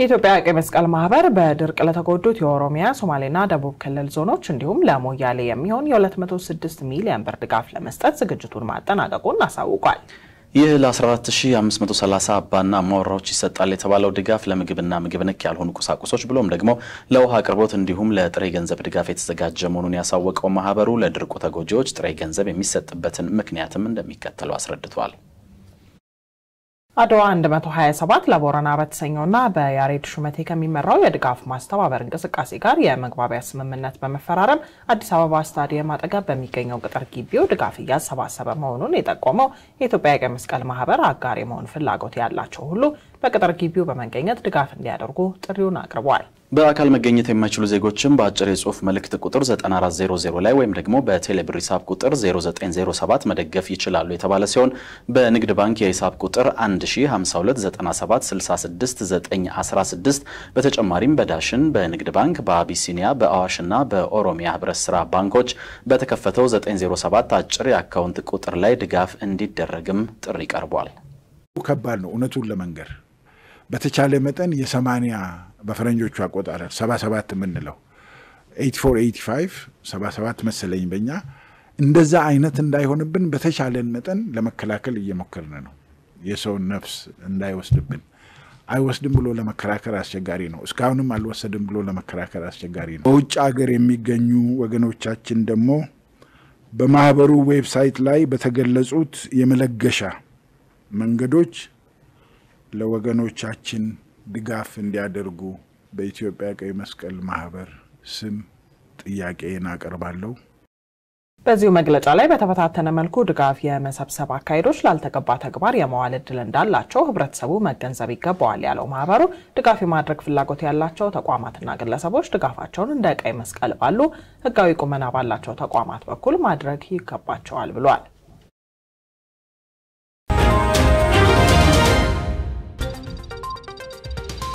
የኢትዮጵያ ቀይ መስቀል ማህበር በድርቅ ለተጎዱት የኦሮሚያ፣ ሶማሌና ደቡብ ክልል ዞኖች እንዲሁም ለሞያሌ የሚሆን የ206 ሚሊዮን ብር ድጋፍ ለመስጠት ዝግጅቱን ማጠናቀቁን አሳውቋል። ይህ ለ14530 አባና ማወራዎች ይሰጣል የተባለው ድጋፍ ለምግብና ምግብ ነክ ያልሆኑ ቁሳቁሶች ብሎም ደግሞ ለውሃ አቅርቦት እንዲሁም ለጥሬ ገንዘብ ድጋፍ የተዘጋጀ መሆኑን ያሳወቀው ማህበሩ ለድርቁ ተጎጂዎች ጥሬ ገንዘብ የሚሰጥበትን ምክንያትም እንደሚከተለው አስረድቷል። አድዋ 127 ለቦረና በተሰኘውና በያሬድ ሹመቴ ከሚመራው የድጋፍ ማስተባበር እንቅስቃሴ ጋር የመግባቢያ ስምምነት በመፈራረም አዲስ አበባ ስታዲየም አጠገብ በሚገኘው ቅጥር ግቢው ድጋፍ እያሰባሰበ መሆኑን የጠቆመው የኢትዮጵያ ቀይ መስቀል ማህበር አጋር የመሆን ፍላጎት ያላቸው ሁሉ በቅጥር ግቢው በመገኘት ድጋፍ እንዲያደርጉ ጥሪውን አቅርቧል። በአካል መገኘት የማይችሉ ዜጎችም በአጭር የጽሁፍ መልእክት ቁጥር 9400 ላይ ወይም ደግሞ በቴሌብር ሂሳብ ቁጥር 0907 መደገፍ ይችላሉ የተባለ ሲሆን በንግድ ባንክ የሂሳብ ቁጥር 10529766916 በተጨማሪም በዳሽን በንግድ ባንክ በአቢሲኒያ በአዋሽና በኦሮሚያ ህብረት ስራ ባንኮች በተከፈተው 907 አጭር የአካውንት ቁጥር ላይ ድጋፍ እንዲደረግም ጥሪ ቀርቧል። ከባድ ነው እውነቱን ለመንገር በተቻለ መጠን የሰማንያ በፈረንጆቹ አቆጣጠር 77 የምንለው 8485 77 መሰለኝ በኛ እንደዛ አይነት እንዳይሆንብን በተቻለን መጠን ለመከላከል እየሞከርን ነው። የሰውን ነፍስ እንዳይወስድብን አይወስድም ብሎ ለመከራከር አስቸጋሪ ነው። እስካሁንም አልወሰድም ብሎ ለመከራከር አስቸጋሪ ነው። በውጭ ሀገር የሚገኙ ወገኖቻችን ደግሞ በማህበሩ ዌብሳይት ላይ በተገለጹት የመለገሻ መንገዶች ለወገኖቻችን ድጋፍ እንዲያደርጉ በኢትዮጵያ ቀይ መስቀል ማህበር ስም ጥያቄን አቀርባለሁ። በዚሁ መግለጫ ላይ በተበታተነ መልኩ ድጋፍ የመሰብሰብ አካሄዶች ላልተገባ ተግባር የመዋል እድል እንዳላቸው ህብረተሰቡ መገንዘብ ይገባዋል ያለው ማህበሩ ድጋፍ የማድረግ ፍላጎት ያላቸው ተቋማትና ግለሰቦች ድጋፋቸውን እንደ ቀይ መስቀል ባሉ ህጋዊ ቁመና ባላቸው ተቋማት በኩል ማድረግ ይገባቸዋል ብሏል።